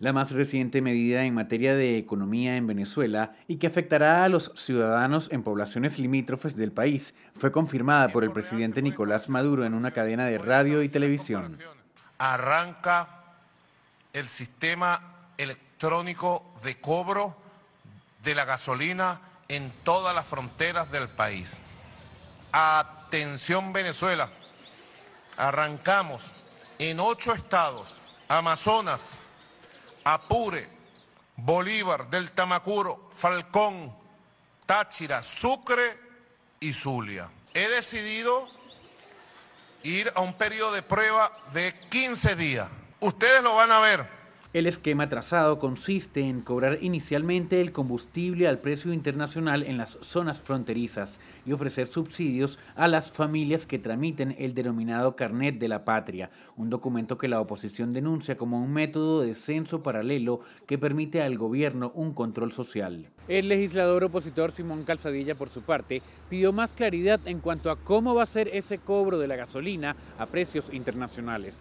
la más reciente medida en materia de economía en Venezuela y que afectará a los ciudadanos en poblaciones limítrofes del país, fue confirmada por el presidente Nicolás Maduro en una cadena de radio y televisión. Arranca el sistema electrónico de cobro de la gasolina en todas las fronteras del país. Atención Venezuela, arrancamos en ocho estados, Amazonas, Apure, Bolívar, del Tamacuro, Falcón, Táchira, Sucre y Zulia. He decidido ir a un periodo de prueba de 15 días. Ustedes lo van a ver el esquema trazado consiste en cobrar inicialmente el combustible al precio internacional en las zonas fronterizas y ofrecer subsidios a las familias que tramiten el denominado carnet de la patria, un documento que la oposición denuncia como un método de censo paralelo que permite al gobierno un control social. El legislador opositor Simón Calzadilla, por su parte, pidió más claridad en cuanto a cómo va a ser ese cobro de la gasolina a precios internacionales.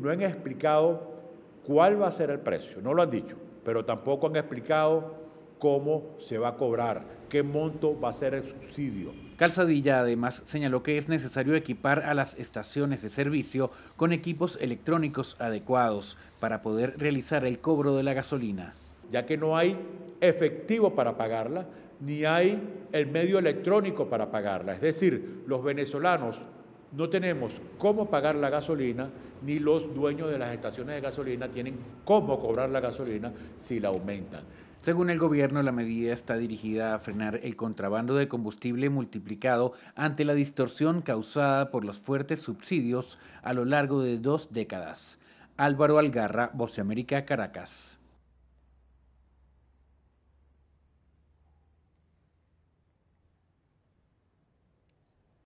No han explicado cuál va a ser el precio. No lo han dicho, pero tampoco han explicado cómo se va a cobrar, qué monto va a ser el subsidio. Calzadilla además señaló que es necesario equipar a las estaciones de servicio con equipos electrónicos adecuados para poder realizar el cobro de la gasolina. Ya que no hay efectivo para pagarla, ni hay el medio electrónico para pagarla. Es decir, los venezolanos no tenemos cómo pagar la gasolina, ni los dueños de las estaciones de gasolina tienen cómo cobrar la gasolina si la aumentan. Según el gobierno, la medida está dirigida a frenar el contrabando de combustible multiplicado ante la distorsión causada por los fuertes subsidios a lo largo de dos décadas. Álvaro Algarra, Voce América, Caracas.